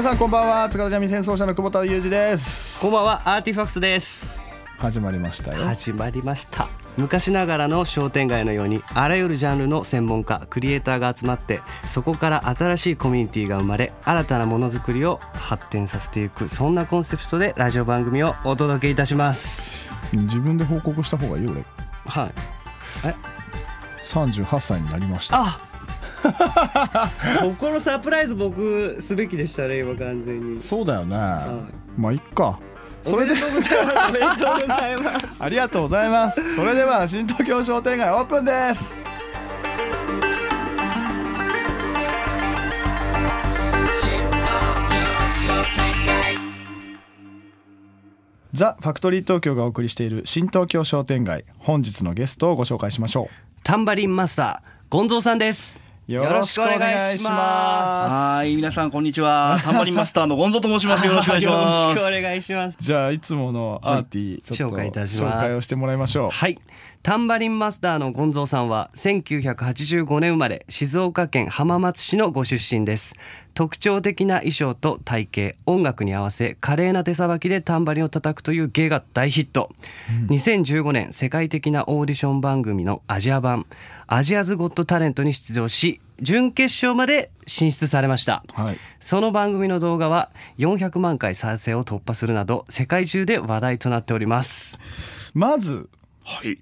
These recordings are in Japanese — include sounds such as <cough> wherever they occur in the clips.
皆さんこんばんは津軽三味線奏者の久保田裕二ですこんばんはアーティファクトです始まりましたよ始まりました昔ながらの商店街のようにあらゆるジャンルの専門家クリエイターが集まってそこから新しいコミュニティが生まれ新たなものづくりを発展させていくそんなコンセプトでラジオ番組をお届けいたします自分で報告した方がいいよ俺はいえ38歳になりましたあそこのサプライズ僕すべきでしたね今完全にそうだよね、はい、まあいっかそれでおめでとうございます <laughs> ありがとうございますそれでは新東京商店街オープンですザ・ファクトリー東京がお送りしている新東京商店街本日のゲストをご紹介しましょうタンバリンマスターゴンゾーさんですよろしくお願いしますはい皆さんこんにちはタンバリマスターのゴンゾと申します <laughs> よろしくお願いしますよろしくお願いしますじゃあいつものアーティー、はい、紹介をしてもらいましょうはいタンバリンマスターのゴンゾーさんは1985年生まれ静岡県浜松市のご出身です特徴的な衣装と体型音楽に合わせ華麗な手さばきでタンバリンを叩くという芸が大ヒット、うん、2015年世界的なオーディション番組のアジア版アジアズ・ゴット・タレントに出場し準決勝まで進出されました、はい、その番組の動画は400万回再生を突破するなど世界中で話題となっておりますまず、はい、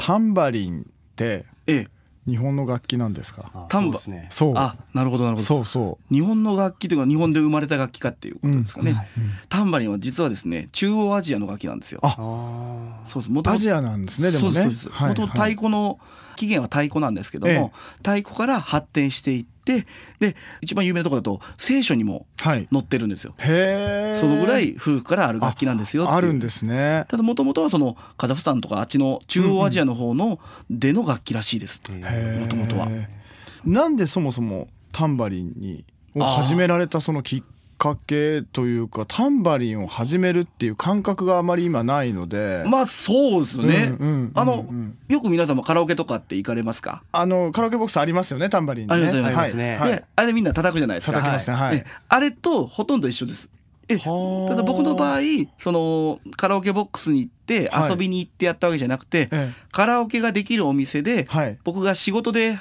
タンバリンって、ええ、日本の楽器なんですかタンバそう、ね、あなるほどなるほどそうそう日本の楽器というか日本で生まれた楽器かっていうことですかね、うんはい、タンバリンは実はですね中央アジアの楽器なんですよあそうですアジアなんですねでもねもともと太鼓の、はいはい起源は太鼓なんですけども、ええ、太鼓から発展していって。で一番有名なとこだと聖書にも載ってるんですよ、はい、へそのぐらい古くからある楽器なんですよあるんですねただもともとはそのカザフスタンとかあっちの中央アジアの方の出の楽器らしいですもともとはなんでそもそもタンバリンにを始められたそのきっかけというかタンバリンを始めるっていう感覚があまり今ないのでまあそうですね、あのよく皆さんもカラオケとかって行かれますかあのカラオケボックスありますよねタンバリン、ね、ありますね、はい、であれみんな叩くじゃないですか、ねはい、あれとほとんど一緒ですえただ僕の場合そのカラオケボックスに行って遊びに行ってやったわけじゃなくて、はい、カラオケができるお店で、僕が仕事で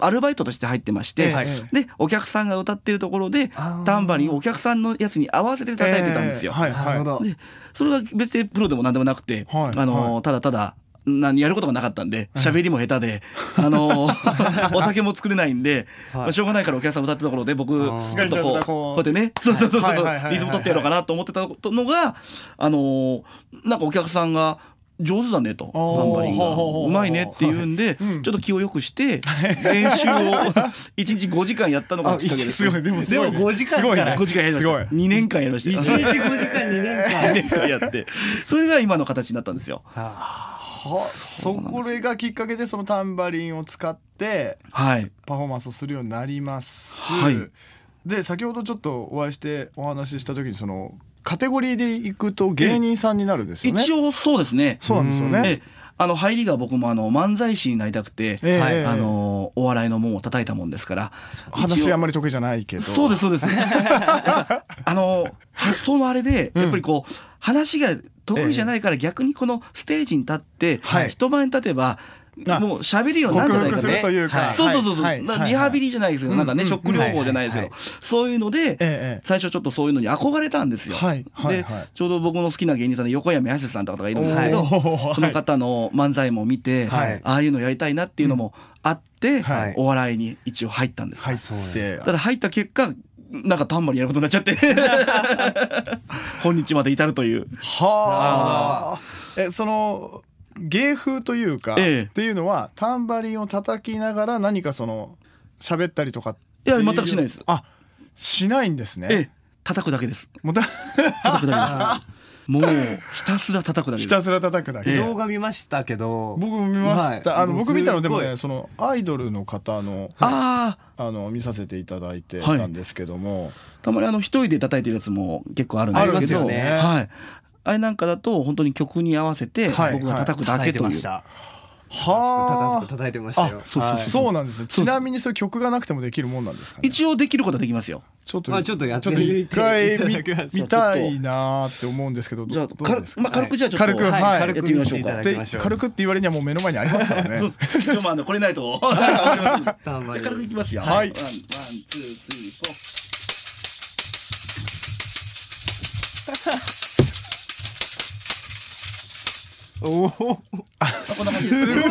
アルバイトとして入ってまして、はい、でお客さんが歌ってるところでタンバリンをお客さんのやつに合わせて叩いてたんですよ。えーはいでそれは別にプロでも何でもなくて、はい、あのただただ何やることがなかったんで喋りも下手で、<laughs> あのお酒も作れないんで、まあ、しょうがないからお客さん歌ってたところで僕ちょっとこうこうやってねそうそうリズム取ってやろうかなと思ってたのがあのなんかお客さんが。上手だねとナンバリンがうまいねって言うんで、はいうん、ちょっと気をよくして <laughs> 練習を1日5時間やったのがきっかけですでもす、ね、5時間から5時間やりました2年間やりました1日5時間2年間2年間やってそれが今の形になったんですよ。はあそそこれがきっかけでそのタンバリンを使ってはい、パフォーマンスをするようになります、はい、で先ほどちょっとお会いしてお話しした時にそのカテゴリーでいくと芸人さんになるんですよね。一応そうですね。そうなんですよね。あの入りが僕もあの漫才師になりたくて、えー、あのお笑いの門を叩いたもんですから話あんまり得意じゃないけどそうですそうです <laughs> あの発想もあれでやっぱりこう、話が得意じゃないから逆にこのステージに立って、一前に立てば、もう喋りようになるんゃというか、そうそうそうそう、リハビリじゃないですけど、なんかね、ショック療法じゃないですけど、そういうので、最初ちょっとそういうのに憧れたんですよ。で、ちょうど僕の好きな芸人さんで横山やせさんとかがいるんですけど、その方の漫才も見て、ああいうのやりたいなっていうのもあって、お笑いに一応入ったんです。はい、そうでただ入った結果。なんかたんまりやることになっちゃって今 <laughs> 日まで至るという。はあ。え、その芸風というか、ええっていうのはタンバリンを叩きながら何かその喋ったりとかいいや全くしないですあしないんですね、ええ、叩くだけですもう叩くだけです <laughs> もうひたすら叩くだけひたすら叩くだけ、ええ動画見ましたけど僕も見ました、はいあの僕見たのでもねそのアイドルの方のあああの見させていただいてたんですけども、たまにあの一人で叩いてるやつも結構あるんですけどありますよねはい、あれなんかだと本当に曲に合わせて僕が叩くだけという。はいはいはあ、叩いてましたよ。そうそう、そうなんですよ。ちなみにそれ曲がなくてもできるもんなんですか、ね、一応できることはできますよ。ちょっと、まあ、ちょっとやって一回見見たいなって思うんですけど、じゃあまあ軽くじゃちょっと、軽く、はい、はい、やってみましょうか。で軽くって言われにはもう目の前にありますからね。そうでもあのこれないと。<laughs> じゃ軽くいきますよ。はい。ワンワンツースリーフォー。おお。すご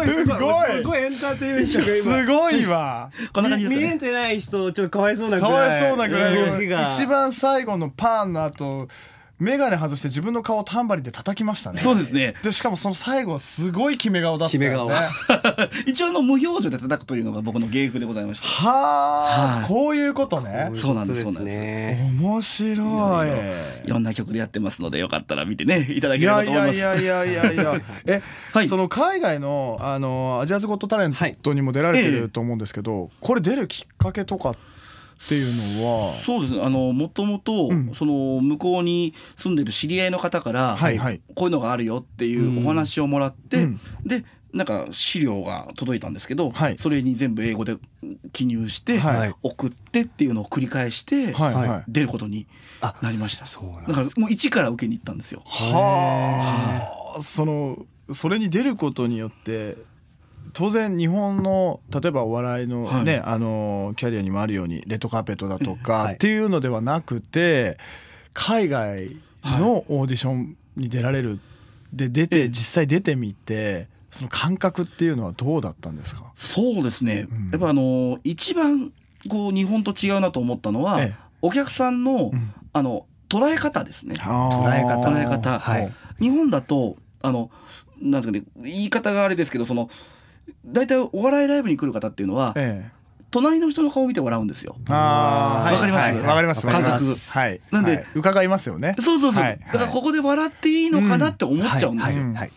いすごい。すごいエンターテインメントが今。すごいわ。こんな感じ見えてない人ちょっとかわいそうなぐらい。かわいそうなぐらい。一番最後のパンの後眼鏡外して自分の顔をタンバリンで叩きましたねそうですねでしかもその最後すごい決め顔だったよね決め顔 <laughs> 一応の無表情で叩くというのが僕の芸風でございましたはあこういうことねそうなんですそうなんです面白いいろんな曲でやってますのでよかったら見てねいただければと思いますいやいやいやいやいや <laughs> え、はい、その海外のあのアジアズゴットタレントにも出られてると思うんですけど、はい、これ出るきっかけとかってっていうのはそうですねあのもともと、その向こうに住んでる知り合いの方から、はいはい、こういうのがあるよっていうお話をもらって、うん、でなんか資料が届いたんですけど、はい、それに全部英語で記入して、はい、送ってっていうのを繰り返して、はい、出ることになりました、だからもう一から受けに行ったんですよはあそのそれに出ることによって当然日本の例えばお笑いのね、はい、あのキャリアにもあるようにレッドカーペットだとかっていうのではなくて、海外のオーディションに出られるで出て実際出てみて。その感覚っていうのはどうだったんですか。そうですね。うん、やっぱあの一番こう日本と違うなと思ったのは、ええ、お客さんの、うん、あの捉え方ですね。捉え方。捉え方。はい。日本だとあのなんですかね言い方があれですけどその大体お笑いライブに来る方っていうのは、ええ隣の人の顔を見て笑うんですよ。ああ、わかります。わ、かります。感覚。はい。なんで、伺いますよね。そうそうそう。だからここで笑っていいのかなって思っちゃうんですよ。はい、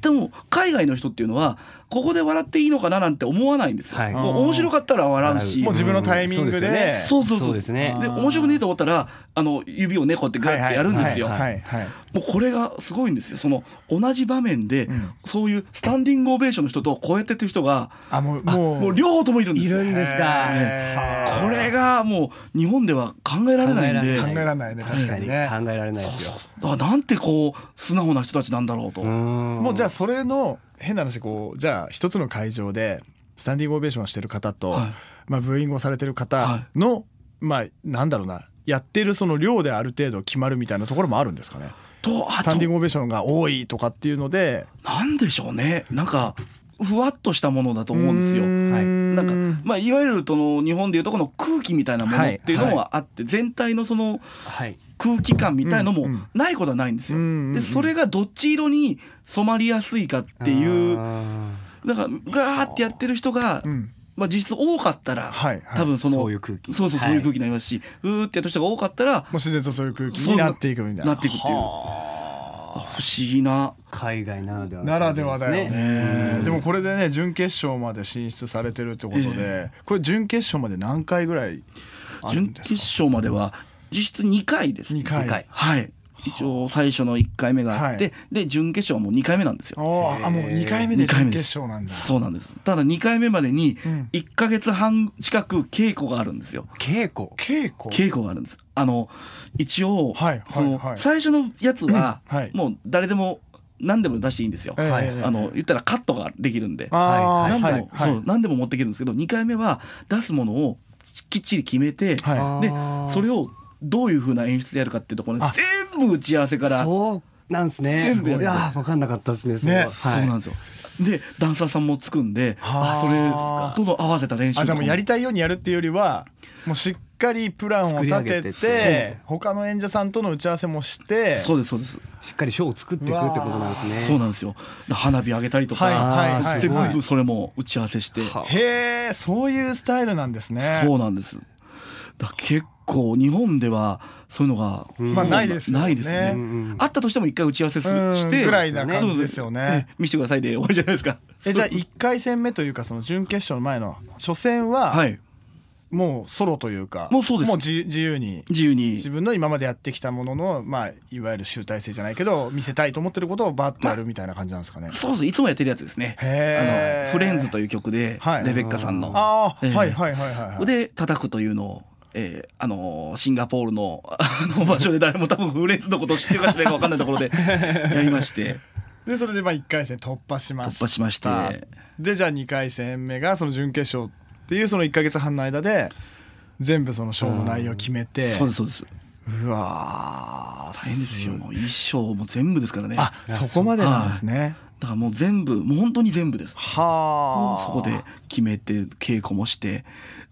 でも海外の人っていうのはここで笑っていいのかななんて思わないんですよ、はい、もう面白かったら笑うしもう自分のタイミングで、ね、そうそうそうですねで面白くねえと思ったらあの指をねこうやってグッてやるんですよもうこれがすごいんですよその同じ場面で、うん、そういうスタンディングオベーションの人とこうやってっていう人があもうもう両方ともいるんですいるんですかこれがもう日本では考えられないんで考えられないね確かにね考えられないですよなんてこう素直な人たちなんだろうともうじゃあそれの変な話こうじゃあ一つの会場でスタンディングオベーションしてる方と、はい、まあ、ブーイングをされてる方の、はい、まあなんだろうなやってるその量である程度決まるみたいなところもあるんですかね。とスタンディングオベーションが多いとかっていうので。なんでしょうねなんかふわっとしたものだと思うんですよ。はい、なんかまあいわゆるその日本でいうとこの空気みたいなものっていうのはあって、はいはい、全体のその、はい、空気感みたいのもないことはないんですよ。でそれがどっち色に染まりやすいかっていうなんからガーってやってる人が、まあ、実質多かったら、はいはい、多分そのそういう空気そうそうそういう空気になりますし、はい、うーってやった人が多かったらもう自然とそういう空気になっていくみたいな。なっていくっていう。不思議な海外ならでは、ね、ならではだよね、でもこれでね準決勝まで進出されてるってことで、これ準決勝まで何回ぐらい準決勝までは実質2回です。2回。2回はい一応最初の1回目があって、はい、で準決勝も2回目なんですよ。あもう2回目で準決勝なんだ。そうなんです。ただ2回目までに1か月半近く稽古があるんですよ。稽古稽古稽古があるんです。あの一応、はいはい、その最初のやつは、もう誰でも何でも出していいんですよ、はい、あの言ったらカットができるんで、はい、何でも、そう何でも持ってけるんですけど2回目は出すものをきっちり決めて、でそれをどういうふうな演出でやるかっていうところ、全部打ち合わせからそうなんですね全部いや分かんなかったですねそね、はい、そうなんですよでダンサーさんもつくんでそれとの合わせた練習あじゃあもうやりたいようにやるっていうよりはもうしっかりプランを立ててて他の演者さんとの打ち合わせもしてそうですそうですしっかりショーを作っていくってことなんですねそうなんですよ花火上げたりとか、はいはい全部、はい、それも打ち合わせしてへえそういうスタイルなんですねそうなんですだ結構日本ではそういうのが、まあないですね。ないですね。あったとしても一回打ち合わせするしてぐらいな感じですよね。見せてくださいで終わりじゃないですか。えじゃあ一回戦目というかその準決勝の前の初戦は、はい、もうソロというかもうそうですもう自由に自由に自分の今までやってきたものの、まあ、いわゆる集大成じゃないけど見せたいと思ってることをバッとやるみたいな感じなんですかね、まあ、そうですいつもやってるやつですね「あのフレンズ」という曲で、はい、レベッカさんの、はい、あ、えー、はいはいはいはいで叩くというのをえー、あのー、シンガポールのあの場所で誰も多分フレンズのことを知ってるか知らないか分かんないところで <laughs> やりましてでそれでまあ1回戦突破しました突破しましてでじゃあ2回戦目がその準決勝っていうその1か月半の間で全部その勝負内容決めて、そうですそうですうわ大変ですよもう衣装も全部ですからねあそこまでなんですね、だからもう全部もう本当に全部ですはあそこで決めて稽古もして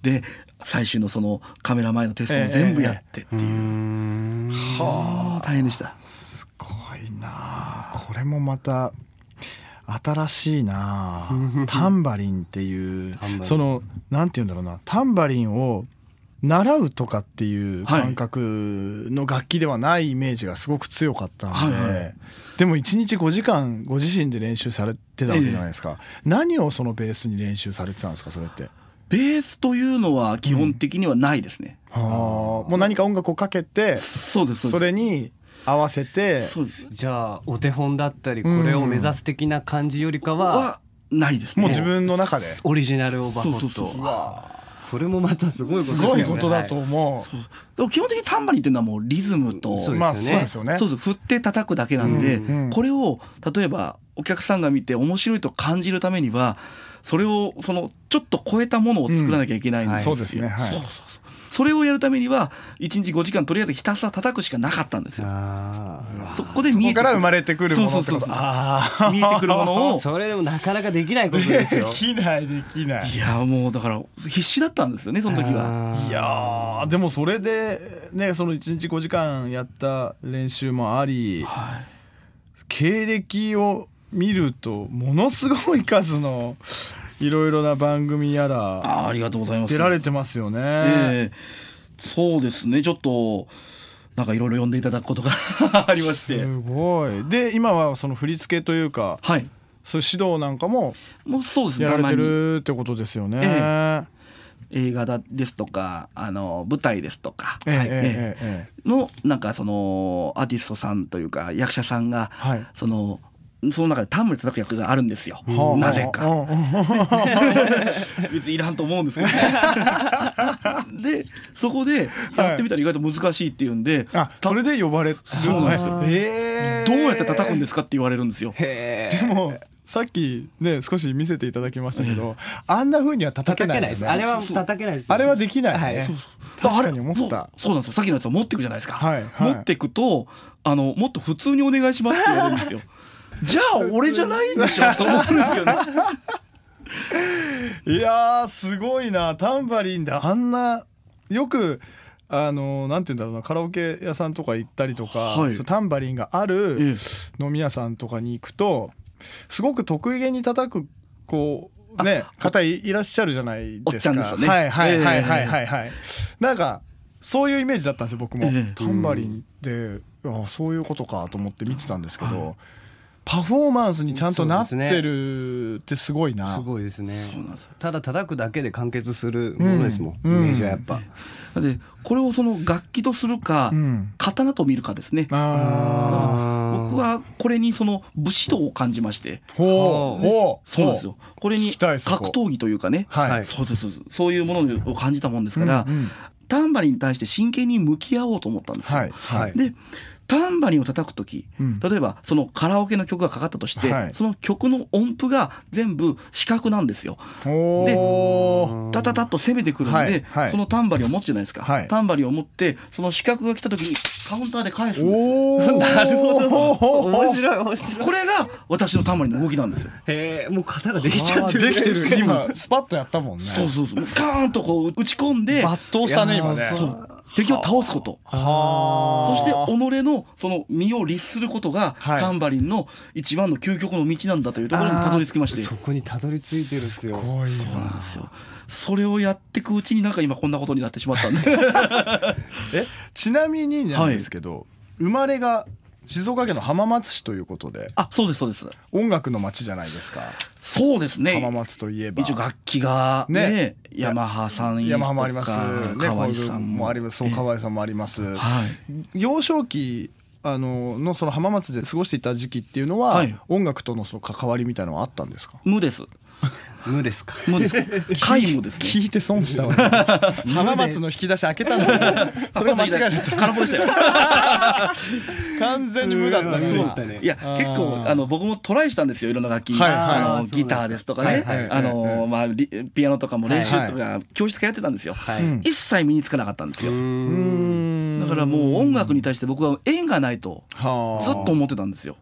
で最終のそのカメラ前のテストも全部やってっていう、えー、はあ大変でしたすごいなこれもまた新しいな <laughs> タンバリンっていうそのなんて言うんだろうなタンバリンを習うとかっていう感覚の楽器ではないイメージがすごく強かったので、はいはい、でも1日5時間ご自身で練習されてたわけじゃないですか、ええ、何をそのベースに練習されてたんですかそれって。ベースというのは基本的にはないですね。うん、はあ、もう何か音楽をかけて、そうですそれに合わせて、じゃあお手本だったりこれを目指す的な感じよりかは、うん、ないですね。もう自分の中でオリジナルオーバーホット。そうそうそれもまたすごいこと、ね、すごいことだと思う。はい、でも基本的にタンバリンっていうのはもうリズムと、そうですよね。そうです。振って叩くだけなんで、うんうん、これを例えばお客さんが見て面白いと感じるためには。それをそのちょっと超えたものを作らなきゃいけないんですよ。うそうですはい、そうそれをやるためには1日5時間とりあえずひたすら叩くしかなかったんですよ。そこで見えてから生まれてくるものそうそう見えてくるものを <laughs> それでもなかなかできないことですよ。できないできない。いやもうだから必死だったんですよねその時は。いやでもそれでねその1日5時間やった練習もあり、はい、経歴を見るとものすごい数のいろいろな番組やらありがとうございます出られてますよね、えー、そうですねちょっとなんかいろいろ読んでいただくことが <laughs> ありましてすごいで今はその振り付けというか、はい、そういう指導なんかももうそうですねやられてるってことですよね、えー、映画だですとかあの舞台ですとか、えーはい、のなんかそのアーティストさんというか役者さんが、はい、そのその中でタンムで叩く役があるんですよ、うん、なぜか、<laughs> 別にいらんと思うんですけど、ね、<laughs> でそこでやってみたら意外と難しいって言うんで、はい、それで呼ばれるそうなんですよ、えー、どうやって叩くんですかって言われるんですよでもさっきね少し見せていただきましたけど、あんなふうには叩けないです、ね、あれは叩けないです、あれはできない、ね、はい、確かに思ったそうなんですよさっきのやつは持っていくじゃないですか、はいはい、持っていくとあのもっと普通にお願いしますって言われるんですよじゃあ俺じゃないんでしょ <laughs> と思うんですけどねいやすごいなタンバリンであんなよくあのなんて言うんだろうなカラオケ屋さんとか行ったりとか、はい、タンバリンがある飲み屋さんとかに行くとすごく得意げに叩くこうね方いらっしゃるじゃないですか。はいはいはいはいはいはい。えー、なんかそういうイメージだったんですよ僕も、えー、タンバリンって、あそういうことかと思って見てたんですけど。はいパフォーマンスにちゃんとなってるってすごいな。すね、すごいですね。ただ叩くだけで完結するものですもん。うん、イメージはやっぱ。うん、でこれをその楽器とするか、うん、刀と見るかですね。僕はこれにその武士道を感じまして。ほう、ね、ほう。そうなんですよ。これに格闘技というかね。はい。そうですそういうものを感じたもんですから、うんうん、タンバリンに対して真剣に向き合おうと思ったんですよ。はい、はい、で。タンバリンを叩く時、うん、例えばそのカラオケの曲がかかったとして、はい、その曲の音符が全部四角なんですよ。でタタタッと攻めてくるんで、はいはい、そのタンバリンを持つじゃないですか、タンバリンを持ってその四角が来た時にカウンターで返すんですよ。<laughs> なるほど面白い面白いこれが私のタンバリンの動きなんですよ。へえもう型ができちゃってるできてる <laughs> 今スパッとやったもんね。そうそうそうカーンとこう打ち込んで抜刀したね今ね。そう敵を倒すことそして己のその身を律することが、タンバリンの一番の究極の道なんだというところにたどり着きましてそこにたどり着いてるんすよそうなんですよそれをやっていくうちになんか今こんなことになってしまったんで <laughs> えちなみになんですけど、はい、生まれが静岡県の浜松市ということであそうですそうです音楽の街じゃないですかそうですね浜松といえば一応楽器がねねヤマハさんヤマハもありますね合さんもありますそう河合さんもあります、はい、幼少期あののその浜松で過ごしていた時期っていうのは、はい、音楽とのその関わりみたいのはあったんですか無です無ですか。無ですか。貝 <laughs> もですね。聞いて損したわ。<laughs> 浜松の引き出し開けたの。<laughs> それ間違えた。空っぽでしたよ。完全に無だったね。いや結構あの僕もトライしたんですよ。いろんな楽器、あのギターですとかね、あのまあピアノとかも練習とか教室やってたんですよ。一切身につかなかったんですよ。だからもう音楽に対して僕は縁がないとずっと思ってたんですよ。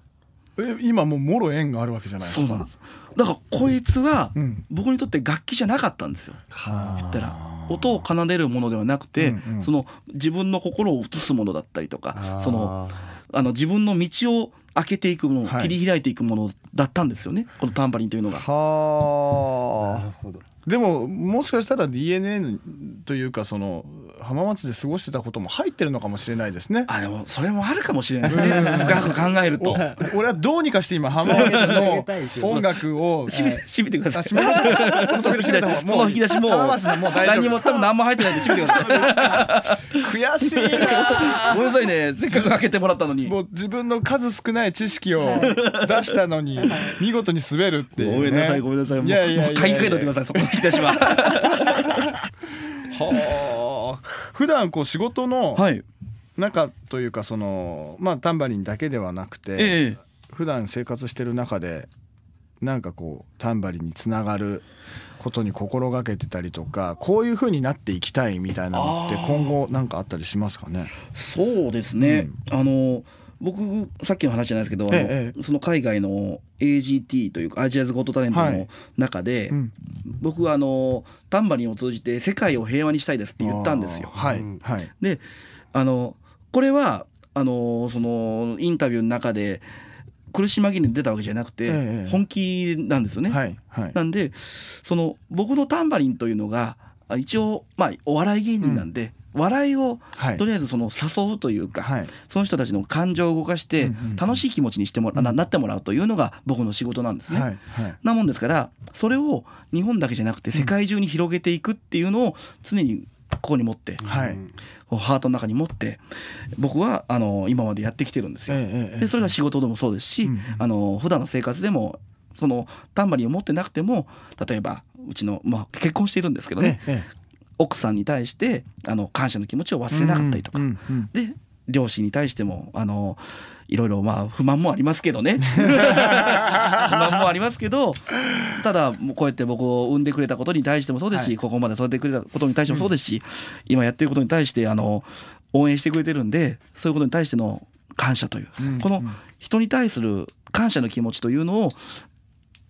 え今もうもろ縁があるわけじゃないですかそうなんですだからこいつは僕にとって楽器じゃなかったんですよ、うん、言ったら。音を奏でるものではなくて、うんうん、その自分の心を映すものだったりとかそのあの自分の道を開けていくもの、はい、切り開いていくものだったんですよねこのタンバリンというのが。はあ。なるほどでももしかしたら DNA というかその浜松で過ごしてたことも入ってるのかもしれないですね。あでもそれもあるかもしれないですね。深く考えると。俺はどうにかして今浜松の音楽をしめしめてください。<laughs> そしの引き出しもうもう浜松も何も多分何も入ってないんで閉めてください。<laughs> 悔しいな。ごめんなさいね。せっかく開けてもらったのに。もう自分の数少ない知識を出したのに見事に滑るっていごめんなさいごめんなさい。いやいやいや。かいくえとてください引き出は。<laughs> はあ。普段こう仕事の中というかそのまあタンバリンだけではなくて、ええ、普段生活してる中でなんかこうタンバリンにつながることに心がけてたりとかこういうふうになっていきたいみたいなのって今後何かあったりしますかねそうですね、うん、あの僕さっきの話じゃないですけど、ええ、その海外の AGT というかアジアズゴットタレントの中で、はいうん、僕はあのタンバリンを通じて世界を平和にしたいですって言ったんですよ。はいはい、であのこれはあのそのインタビューの中で苦し紛れに出たわけじゃなくて、本気なんですよね。はいはい、なんでその僕のタンバリンというのが一応、まあ、お笑い芸人なんで。うん笑いをとりあえずその誘うというか、はい、その人たちの感情を動かして楽しい気持ちにしてもら、うんうん、なってもらうというのが僕の仕事なんですね。はいはい、なもんですからそれを日本だけじゃなくて世界中に広げていくっていうのを常にここに持って、はい、ハートの中に持って僕はあの今までやってきてるんですよ。えええ、でそれが仕事でもそうですし、うん、あの普段の生活でもそのタンバリンを持ってなくても例えばうちの、まあ、結婚しているんですけどね、ええ、奥さんに対してあの感謝の気持ちを忘れなかったりとか、うんうん、で両親に対してもあのいろいろまあ不満もありますけどね <laughs> 不満もありますけどただもうこうやって僕を産んでくれたことに対してもそうですし、はい、ここまで育ててくれたことに対してもそうですし、うん、今やってることに対してあの応援してくれてるんでそういうことに対しての感謝という、うんうん、この人に対する感謝の気持ちというのを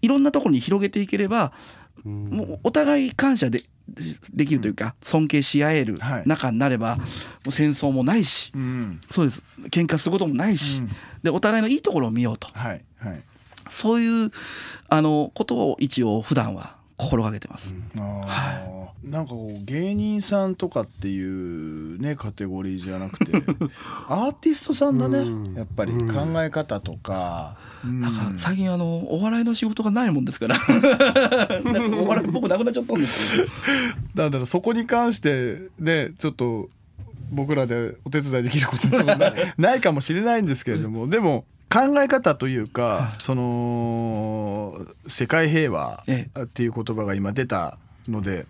いろんなところに広げていければ、もうお互い感謝でできるというか、尊敬し合える仲になれば、もう戦争もないし、ん、そうです喧嘩することもないし、でお互いのいいところを見ようと、はいはい、そういうあのことを一応普段は心がけてます。うん、はい、なんかこう芸人さんとかっていうねカテゴリーじゃなくて <laughs> アーティストさんだね、うん、やっぱり考え方とか、うん、なんか最近あのお笑いの仕事がないもんですから <laughs> なかお笑いっぽくなくなっちゃったんですだからそこに関してねちょっと僕らでお手伝いできることないかもしれないんですけれどもでも考え方というか、その世界平和っていう言葉が今出たので。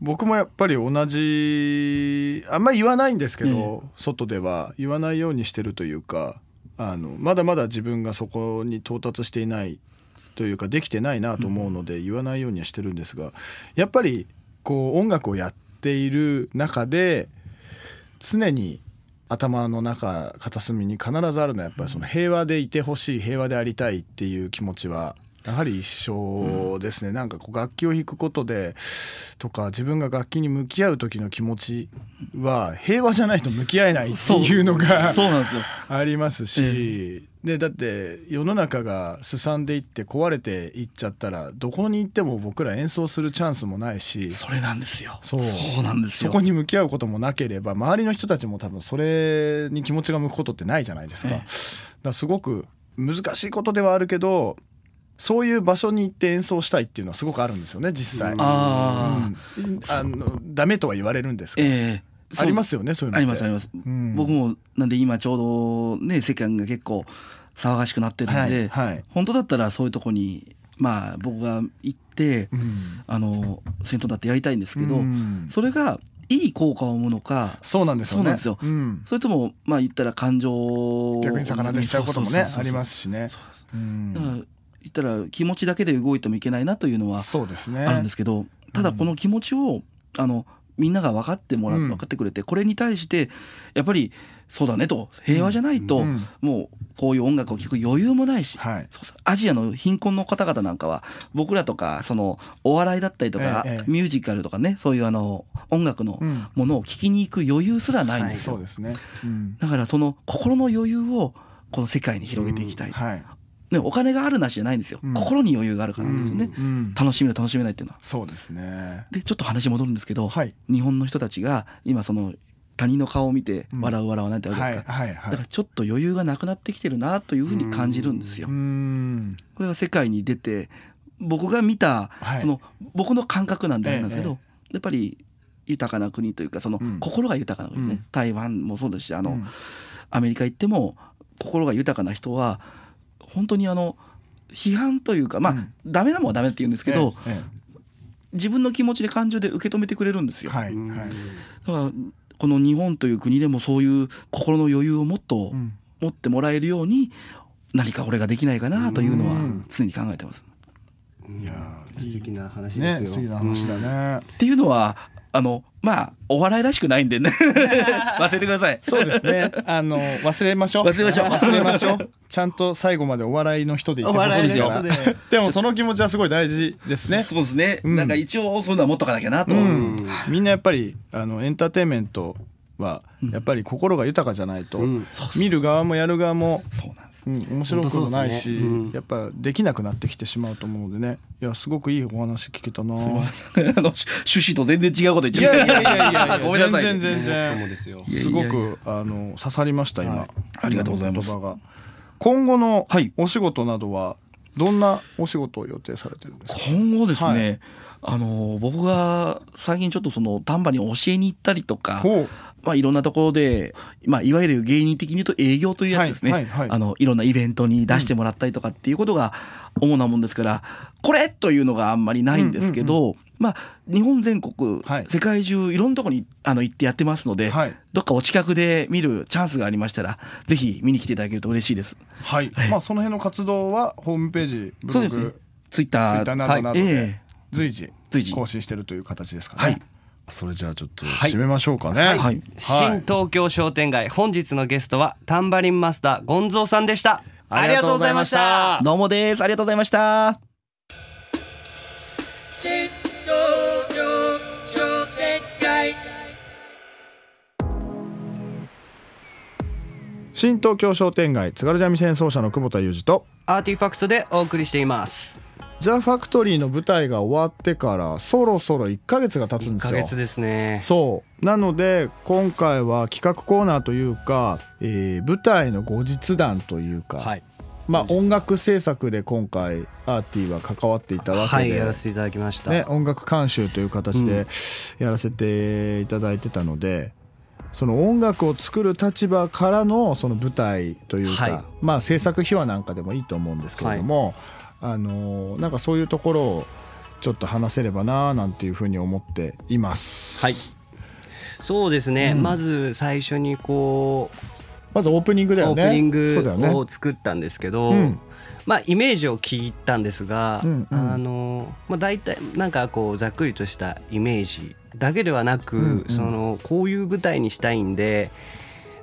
僕もやっぱり同じあんまり言わないんですけど、外では言わないようにしてるというかあのまだまだ自分がそこに到達していないというかできてないなと思うので言わないようにはしてるんですがやっぱりこう音楽をやっている中で常に頭の中片隅に必ずあるのはやっぱりその平和でいてほしい平和でありたいっていう気持ちはやはり一緒ですね、うん、なんかこう楽器を弾くことでとか自分が楽器に向き合う時の気持ちは平和じゃないと向き合えないっていうのがありますし、えー、でだって世の中がすさんでいって壊れていっちゃったらどこに行っても僕ら演奏するチャンスもないしそれなんですよそうなんですよそこに向き合うこともなければ周りの人たちも多分それに気持ちが向くことってないじゃないですか。えー、だすごく難しいことではあるけどそういう場所に行って演奏したいっていうのはすごくあるんですよね実際。あ,、うん、あのダメとは言われるんですけど、えー、ありますよねそういうのありますあります、うん、僕もなんで今ちょうどね世間が結構騒がしくなってるんで、はいはい、本当だったらそういうとこにまあ僕が行って、うん、あの先頭だってやりたいんですけど、うん、それがいい効果を生むのかそうなんですよ、ねすよ、うん、それともまあ言ったら感情逆に逆なでしちゃうこともねありますしね。そうそうそうだから言ったら気持ちだけで動いてもいけないなというのはあるんですけど、ね、ただこの気持ちを、あのみんなが分かってもらう分かってくれて、これに対してやっぱりそうだねと平和じゃないと、もうこういう音楽を聴く余裕もないし、アジアの貧困の方々なんかは僕らとかそのお笑いだったりとか、ミュージカルとかねそういうあの音楽のものを聴きに行く余裕すらないんですよ、だからその心の余裕をこの世界に広げていきたい、ね、お金があるなしじゃないんですよ、うん、心に余裕があるからなんですよね、うんうん、楽しめる楽しめないっていうのはそうですねでちょっと話戻るんですけど、はい、日本の人たちが今その他人の顔を見て笑う笑わないってあるじですか、はいはいはい、だからちょっと余裕がなくなってきてるなというふうに感じるんですよこれは世界に出て僕が見た、その僕の感覚なんであれんですけど、やっぱり豊かな国というかその心が豊かな国ですね、台湾もそうですしあの、アメリカ行っても心が豊かな人は本当にあの批判というかまあ、うん、ダメなもんはダメって言うんですけど、ええ自分の気持ちで感情で受け止めてくれるんですよ。はいはい、だからこの日本という国でもそういう心の余裕をもっと持ってもらえるように何か俺ができないかなというのは常に考えてます。いや素敵な話ですよ、ね、素敵な話だね、っていうのはあのまあお笑いらしくないんでね <laughs> 忘れてくださいそうですねあの忘れましょう忘れましょう忘れましょうちゃんと最後までお笑いの人でいてほしいですよ。でもその気持ちはすごい大事ですねそうですね、うん、なんか一応そういうのは持っとかなきゃなと、うん、みんなやっぱりあのエンターテインメントはやっぱり心が豊かじゃないと、うん、見る側もやる側もそうなん、うん、面白くもないし、ねうん、やっぱできなくなってきてしまうと思うのでねいやすごくいいお話聞けたな <laughs> あの趣旨と全然違うこと言っちゃったいやいやいやいやい、ね、<laughs> 全然全然すごくあの刺さりました今、はい、ありがとうございます今後のお仕事などはどんなお仕事を予定されてるんですか今後ですね、はい、あの僕が最近ちょっとその丹波に教えに行ったりとかまあ、いろんなところで、まあ、いわゆる芸人的に言うと営業というやつですね、はいはいはい、あのいろんなイベントに出してもらったりとかっていうことが主なもんですから、これというのがあんまりないんですけど、うんうんうん、まあ、日本全国、はい、世界中いろんなところにあの行ってやってますので、はい、どっかお近くで見るチャンスがありましたらぜひ見に来ていただけると嬉しいです。はい、はい、まあ、その辺の活動はホームページブログ、ね、ツイッターなどなどで随時随時更新してるという形ですかね。はいそれじゃあちょっと締めましょうかね、はいはい、新東京商店街本日のゲストはタンバリンマスターゴンゾーさんでしたありがとうございましたどうもですありがとうございました新東京商店街津軽三味線奏者の久保田裕二とアーティファクトでお送りしていますザ・ファクトリーの舞台が終わってからそろそろ1か月が経つんですよ。1ヶ月ですねそうなので今回は企画コーナーというか、えー、舞台の後日談というか、はい、まあ、音楽制作で今回アーティーは関わっていたわけで、はい、やらせていただきました、ね、音楽監修という形でやらせていただいてたので、うん、その音楽を作る立場からのその舞台というか、はい、まあ制作秘話なんかでもいいと思うんですけれども。はいあのなんかそういうところをちょっと話せればななんていうふうに思っています。はいそうですね、うん、まず最初にこうまずオープニングだよねオープニングを作ったんですけど、ねうん、まあイメージを聞いたんですが、うんうん、あのまあ大体なんかこうざっくりとしたイメージだけではなく、うんうん、そのこういう舞台にしたいんで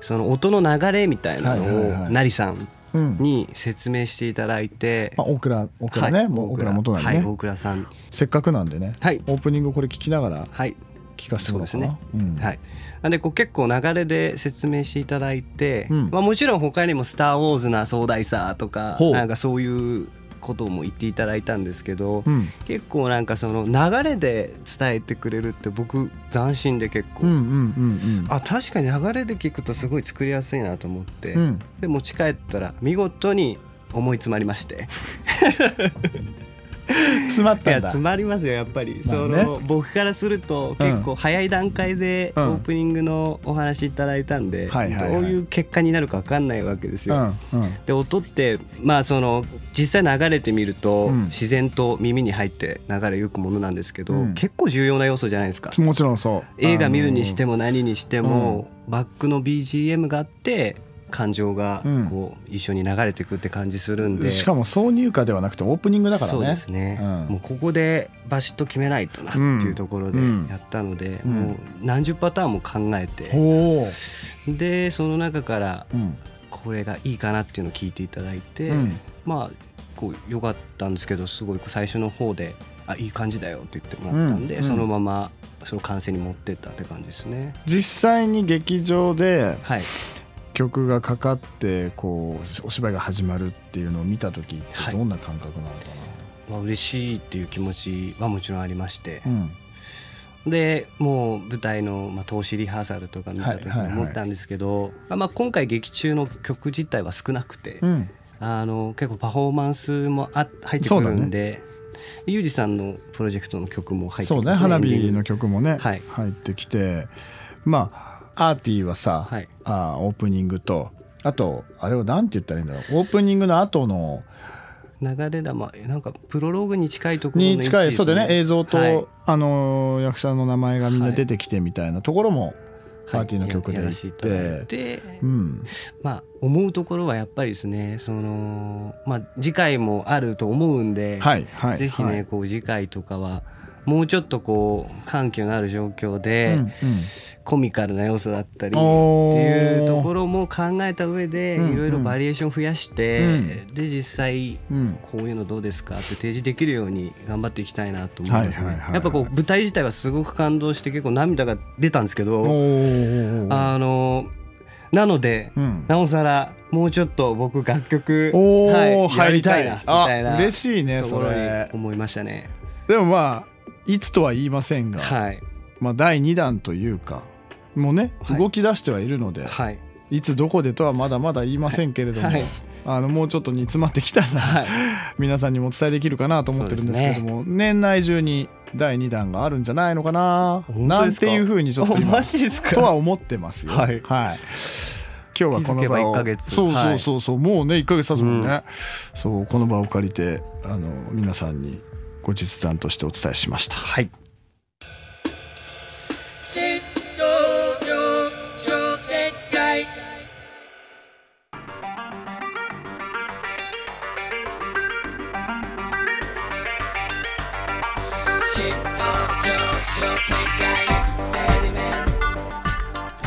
その音の流れみたいなのを、はいはい、なりさんに説明していただいて、うん、まあ、大倉大倉ね、はい、大倉元成ね、はい、大倉さんせっかくなんでね、はい、オープニングこれ聞きながら、はい聞かせてもらうね、うん、はい、なんでこう結構流れで説明していただいて、うん、まあ、もちろん他にも「スター・ウォーズ」な壮大さとかなんかそういうことも言っていただいたんですけど、うん、結構なんかその流れで伝えてくれるって僕斬新で結構、うんうんうんうん、あ確かに流れで聞くとすごい作りやすいなと思って、うん、で持ち帰ったら見事に思い詰まりまして <laughs> <laughs> 詰まったんだ詰まりますよやっぱり、ね、その僕からすると結構早い段階でオープニングのお話いただいたんで、どういう結果になるか分かんないわけですよ、うんうん、で音ってまあその実際流れてみると自然と耳に入って流れゆくものなんですけど、うん、結構重要な要素じゃないですかもちろんそう映画見るにしても何にしても、バックの BGM があって感情がこう一緒に流れていくって感じするんで、うん、しかも挿入歌ではなくてオープニングだからねそうですね、うん、もうここでバシッと決めないとなっていうところでやったので、うん、もう何十パターンも考えて、でその中からこれがいいかなっていうのを聞いていただいて、まあう良かったんですけどすごい最初の方であいい感じだよって言ってもらったんで、うんうん、そのままその完成に持ってったって感じですね実際に劇場で、はい、曲がかかってこうお芝居が始まるっていうのを見た時ってどんな感覚なのかな、はい、まあ嬉しいっていう気持ちはもちろんありまして、うん、でもう舞台の、まあ、投資リハーサルとか見た時に思ったんですけど、まあ、今回劇中の曲自体は少なくて、うん、あの結構パフォーマンスもあ入ってくるんで。ユージさんのプロジェクトの曲も入ってきて、ね、そうね花火の曲もね、はい、入ってきてまあアーティーはさ、はい、あオープニングとあとあれを何て言ったらいいんだろうオープニングの後の流れ玉なんかプロローグに近いところ、ね、に近いそうだね映像と、はい、あの役者の名前がみんな出てきてみたいなところも、パーティーの曲で行って、で、うん、まあ思うところはやっぱりですねその、まあ、次回もあると思うんで、はいはい、ぜひね、こう次回とかは。もうちょっとこう緩急のある状況で、コミカルな要素だったりっていうところも考えた上でいろいろバリエーション増やして、で実際こういうのどうですかって提示できるように頑張っていきたいなと思いやっぱこう舞台自体はすごく感動して結構涙が出たんですけどあのなので、うん、なおさらもうちょっと僕楽曲、はい、入りたいなみたいな嬉しいねそれ思いましたね。でもまあいつとは言いませんが、はい、まあ、第2弾というかもうね、動き出してはいるので、はい、いつどこでとはまだまだ言いませんけれども、あのもうちょっと煮詰まってきたら、はい、<laughs> 皆さんにもお伝えできるかなと思ってるんですけども、ね、年内中に第2弾があるんじゃないのかななんていうふうにちょっと今とは思ってますよ。はい、はい今日はこの場をそうそうそうそう、もうね1か月経つもんね、そうこの場を借りてあの皆さんに後日談としてお伝えしました。はい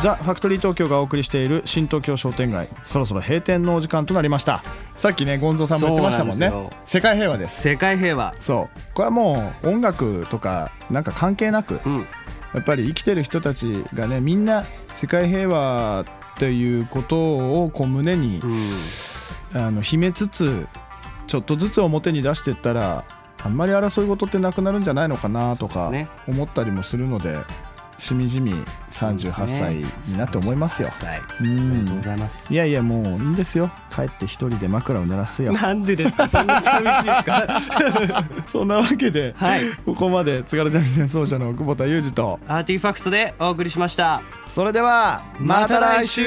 ザ・ファクトリー東京がお送りしている新東京商店街そろそろ閉店のお時間となりましたさっきねゴンゾさんも言ってましたもんね世界平和です世界平和そうこれはもう音楽とかなんか関係なく、うん、やっぱり生きてる人たちがねみんな世界平和ということをこう胸に、うん、あの秘めつつちょっとずつ表に出していったらあんまり争い事ってなくなるんじゃないのかなとか思ったりもするので。しみじみ38歳になって思いますよ、うん、ありがとうございますいやいやもういいんですよ帰って一人で枕を鳴らすよなんでですかそんな寂しいですか <laughs> そんなわけで、はい、ここまで津軽三味線奏者の久保田裕二とアーティファクトでお送りしましたそれではまた来週